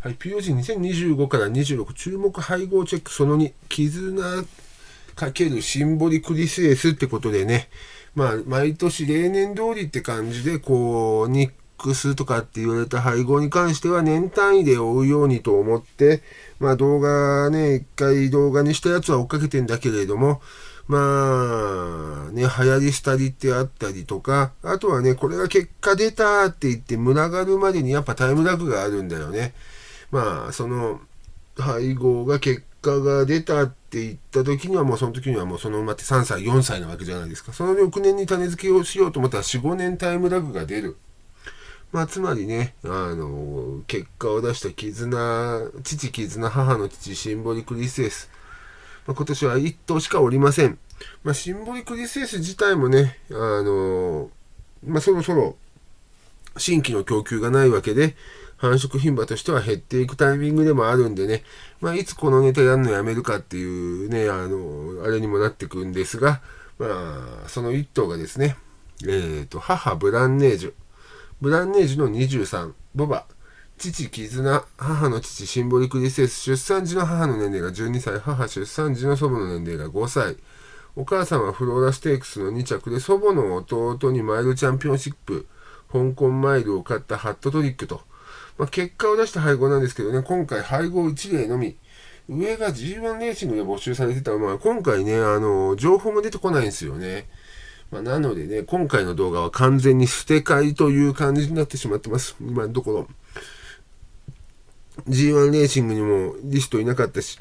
はい、POG2025 から26注目配合チェックその2、絆かけるシンボリクリスエスってことでね、まあ、毎年例年通りって感じで、こう、ニックスとかって言われた配合に関しては年単位で追うようにと思って、まあ動画ね、一回動画にしたやつは追っかけてんだけれども、まあ、ね、流行り廃りってあったりとか、あとはね、これが結果出たって言って群がるまでにやっぱタイムラグがあるんだよね。まあ、その配合が結果が出たって言った時にはもうその時にはもうその馬って3歳4歳なわけじゃないですかその翌年に種付けをしようと思ったら45年タイムラグが出る。まあ、つまりね、あの、結果を出した絆、父絆、母の父、シンボリクリスエス。まあ、今年は1頭しかおりません。まあ、シンボリクリスエス自体もね、あの、まあ、そろそろ新規の供給がないわけで、繁殖頻繁としては減っていくタイミングでもあるんでね、まあ、いつこのネタやるのやめるかっていうね、あの、あれにもなってくんですが、まあ、その1頭がですね、えっ、ー、と、母ブランネージュ、ブランネージュの23、ボバ、父絆、母の父シンボリクリセス、出産時の母の年齢が12歳、母出産時の祖母の年齢が5歳、お母さんはフローラステークスの2着で、祖母の弟にマイルチャンピオンシップ、香港マイルを買ったハットトリックと、まあ、結果を出した配合なんですけどね、今回配合1例のみ、上が G1 レーシングで募集されてた馬は、今回ね、あの、情報も出てこないんですよね。まあ、なのでね、今回の動画は完全に捨て替えという感じになってしまってます。今のところ。G1 レーシングにもリストいなかったし、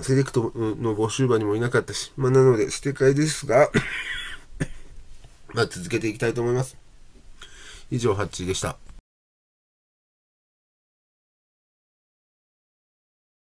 セレクトの募集場にもいなかったし、まあ、なので捨て替えですがま続けていきたいと思います。以上、ハッチーでした。